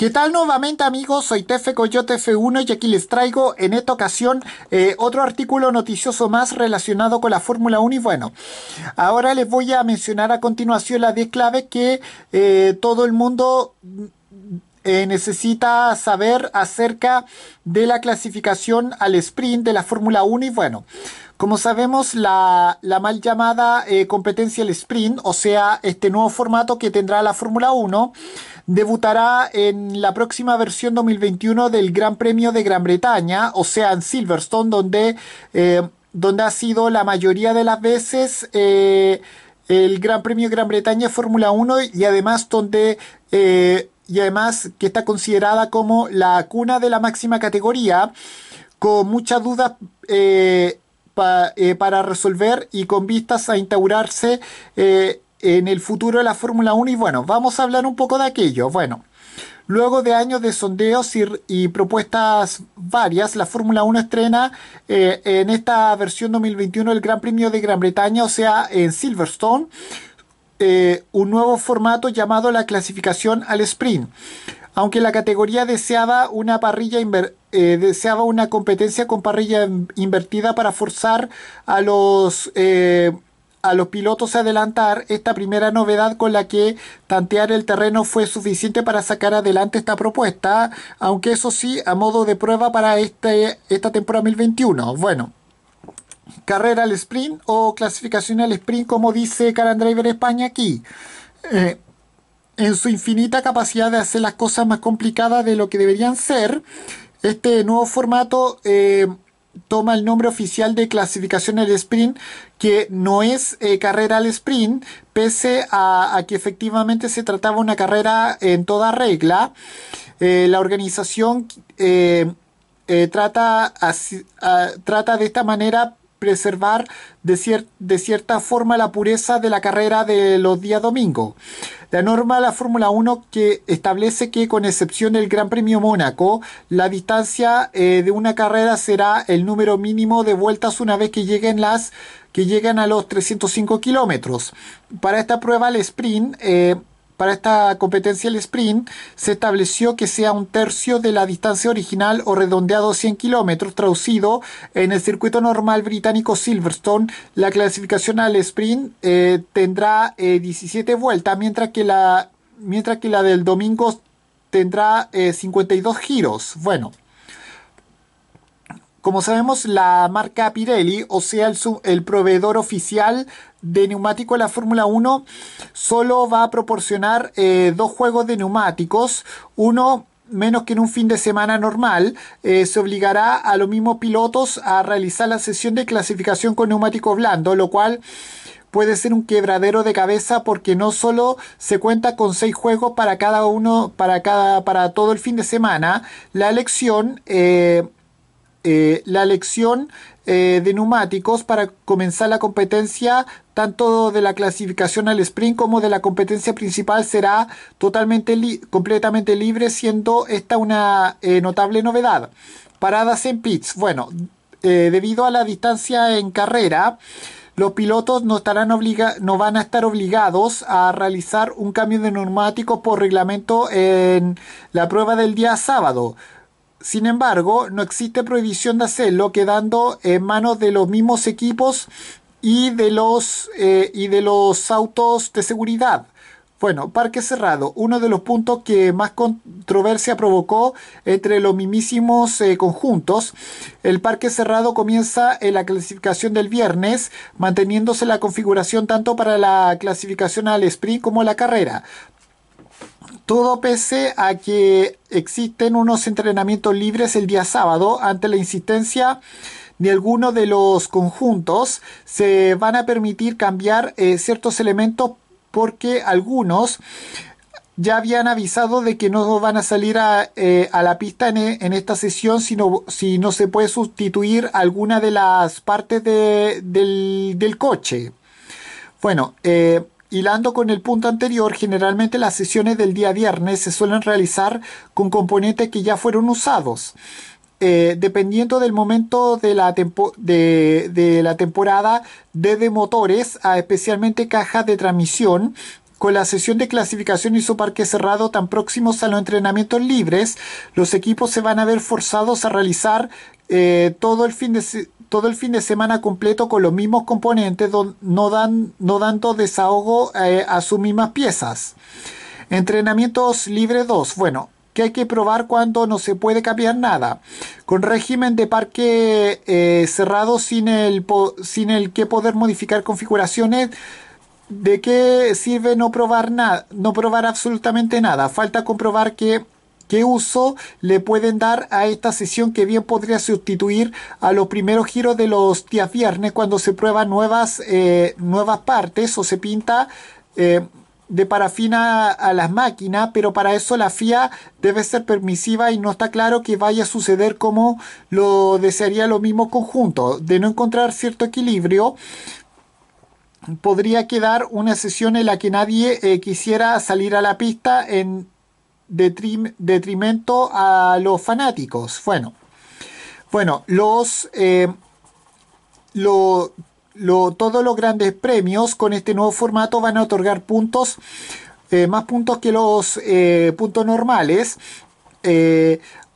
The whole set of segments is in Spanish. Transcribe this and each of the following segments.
¿Qué tal nuevamente amigos? Soy Tefe Coyote F1 y aquí les traigo en esta ocasión eh, otro artículo noticioso más relacionado con la Fórmula 1 y bueno, ahora les voy a mencionar a continuación las 10 claves que eh, todo el mundo mm, eh, necesita saber acerca de la clasificación al sprint de la Fórmula 1 y bueno, como sabemos, la, mal llamada eh, competencia, el sprint, o sea, este nuevo formato que tendrá la Fórmula 1, debutará en la próxima versión 2021 del Gran Premio de Gran Bretaña, o sea, en Silverstone, donde, eh, donde ha sido la mayoría de las veces eh, el Gran Premio de Gran Bretaña Fórmula 1 y además donde y además que está considerada como la cuna de la máxima categoría, con muchas dudas eh, para resolver y con vistas a instaurarse eh, en el futuro de la Fórmula 1 y bueno, vamos a hablar un poco de aquello. Bueno, luego de años de sondeos y, propuestas varias, la Fórmula 1 estrena eh, en esta versión 2021 el Gran Premio de Gran Bretaña, o sea, en Silverstone, un nuevo formato llamado la clasificación al sprint. Aunque la categoría deseaba una parrilla inversa eh, deseaba una competencia con parrilla invertida para forzar a los eh, a los pilotos a adelantar esta primera novedad con la que tantear el terreno fue suficiente para sacar adelante esta propuesta, aunque eso sí, a modo de prueba para este, esta temporada 2021. Bueno, carrera al sprint o clasificación al sprint, como dice Car Driver España aquí. Eh, en su infinita capacidad de hacer las cosas más complicadas de lo que deberían ser, este nuevo formato eh, toma el nombre oficial de clasificación al sprint, que no es eh, carrera al sprint, pese a, que efectivamente se trataba una carrera en toda regla. Eh, la organización trata, ah, trata de esta manera preservar de, cierta forma la pureza de la carrera de los días domingo. La norma de la Fórmula 1 que establece que con excepción del Gran Premio Mónaco, la distancia eh, de una carrera será el número mínimo de vueltas una vez que lleguen las que llegan a los 305 kilómetros. Para esta prueba el sprint eh, para esta competencia, el sprint, se estableció que sea un tercio de la distancia original o redondeado 100 kilómetros, traducido en el circuito normal británico Silverstone. La clasificación al sprint eh, tendrá 17 eh, vueltas, mientras que la, mientras que la del domingo tendrá 52 eh, giros. Bueno. Como sabemos, la marca Pirelli, o sea, el, proveedor oficial de neumático de la Fórmula 1, solo va a proporcionar eh, dos juegos de neumáticos. Uno menos que en un fin de semana normal, eh, se obligará a los mismos pilotos a realizar la sesión de clasificación con neumáticos blando, lo cual puede ser un quebradero de cabeza porque no solo se cuenta con seis juegos para cada uno, para cada, para todo el fin de semana, la elección eh, eh, la elección eh, de neumáticos para comenzar la competencia tanto de la clasificación al sprint como de la competencia principal será totalmente completamente libre siendo esta una eh, notable novedad paradas en pits bueno debido a la distancia en carrera los pilotos no, estarán no van a estar obligados a realizar un cambio de neumáticos por reglamento en la prueba del día sábado sin embargo, no existe prohibición de hacerlo, quedando en manos de los mismos equipos y de los, eh, y de los autos de seguridad. Bueno, parque cerrado, uno de los puntos que más controversia provocó entre los mismísimos eh, conjuntos. El parque cerrado comienza en la clasificación del viernes, manteniéndose la configuración tanto para la clasificación al sprint como la carrera. Todo pese a que existen unos entrenamientos libres el día sábado ante la insistencia de algunos de los conjuntos se van a permitir cambiar eh, ciertos elementos porque algunos ya habían avisado de que no van a salir a, eh, la pista en, e, esta sesión si no se puede sustituir alguna de las partes del, coche. Bueno, eh, Hilando con el punto anterior, generalmente las sesiones del día viernes se suelen realizar con componentes que ya fueron usados. Eh, dependiendo del momento de la, de, de la temporada, desde motores a ah, especialmente cajas de transmisión, con la sesión de clasificación y su parque cerrado tan próximos a los entrenamientos libres, los equipos se van a ver forzados a realizar eh, todo el fin de semana todo el fin de semana completo con los mismos componentes, no, dan, no dando desahogo eh, a sus mismas piezas. Entrenamientos libre 2. Bueno, ¿qué hay que probar cuando no se puede cambiar nada. Con régimen de parque eh, cerrado sin el, sin el que poder modificar configuraciones. ¿De qué sirve no probar nada? No probar absolutamente nada. Falta comprobar que ¿Qué uso le pueden dar a esta sesión que bien podría sustituir a los primeros giros de los días viernes cuando se prueban nuevas, eh, nuevas partes o se pinta eh, de parafina a las máquinas, pero para eso la FIA debe ser permisiva y no está claro que vaya a suceder como lo desearía lo mismo conjunto. De no encontrar cierto equilibrio, podría quedar una sesión en la que nadie eh, quisiera salir a la pista en detrimento a los fanáticos. Bueno, bueno los, eh, lo, todos los grandes premios con este nuevo formato van a otorgar puntos, eh, más puntos que los eh, puntos normales.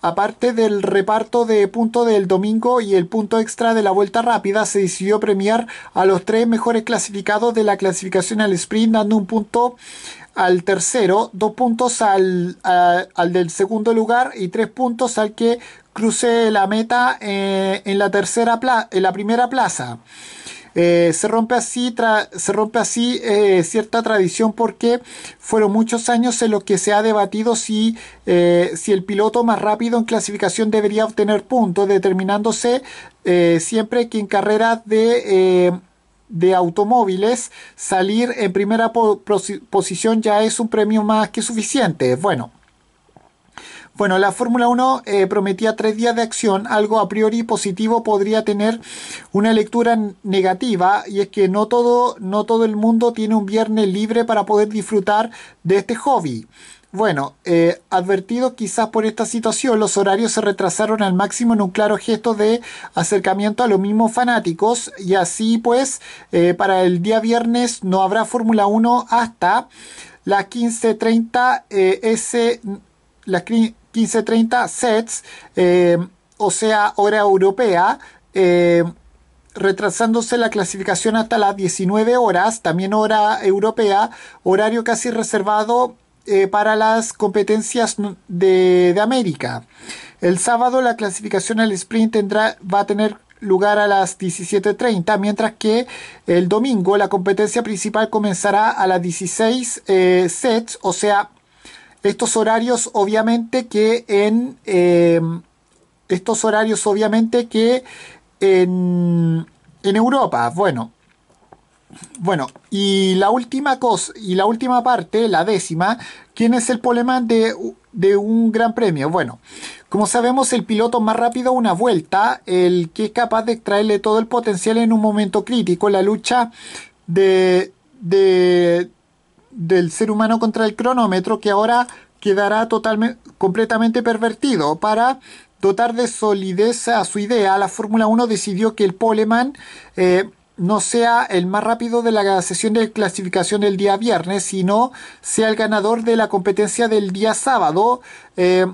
Aparte del reparto de puntos del domingo y el punto extra de la vuelta rápida, se decidió premiar a los tres mejores clasificados de la clasificación al sprint, dando un punto al tercero, dos puntos al, del segundo lugar y tres puntos al que cruce la meta eh, en, la tercera en la primera plaza. Eh, se rompe así, se rompe así eh, cierta tradición porque fueron muchos años en los que se ha debatido si, si el piloto más rápido en clasificación debería obtener puntos, determinándose siempre que en carreras de de automóviles, salir en primera posición ya es un premio más que suficiente. Bueno. Bueno, la Fórmula 1 eh, prometía tres días de acción, algo a priori positivo podría tener una lectura negativa, y es que no todo, no todo el mundo tiene un viernes libre para poder disfrutar de este hobby. Bueno, eh, advertido quizás por esta situación, los horarios se retrasaron al máximo en un claro gesto de acercamiento a los mismos fanáticos y así pues eh, para el día viernes no habrá Fórmula 1 hasta las 15.30 eh, S, las 15.30 sets, o sea, hora europea retrasándose la clasificación hasta las 19 horas, también hora europea, horario casi reservado eh, para las competencias de, América. El sábado la clasificación al sprint tendrá, va a tener lugar a las 17.30, mientras que el domingo la competencia principal comenzará a las 16 eh, sets, o sea, estos horarios obviamente que en... Em, estos horarios obviamente que en, en Europa. Bueno, bueno, y la última cosa, y la última parte, la décima, ¿quién es el poleman de, un gran premio? Bueno, como sabemos, el piloto más rápido una vuelta, el que es capaz de extraerle todo el potencial en un momento crítico, la lucha de, del ser humano contra el cronómetro, que ahora quedará totalmente, completamente pervertido para dotar de solidez a su idea. La Fórmula 1 decidió que el poleman... Eh, no sea el más rápido de la sesión de clasificación el día viernes, sino sea el ganador de la competencia del día sábado, eh,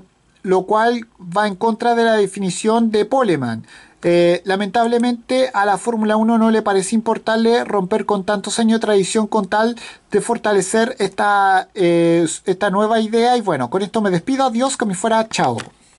lo cual va en contra de la definición de Poleman. Eh, lamentablemente a la Fórmula 1 no le parece importante romper con tantos años de tradición con tal de fortalecer esta, eh, esta nueva idea. Y bueno, con esto me despido. Adiós, que me fuera. Chao.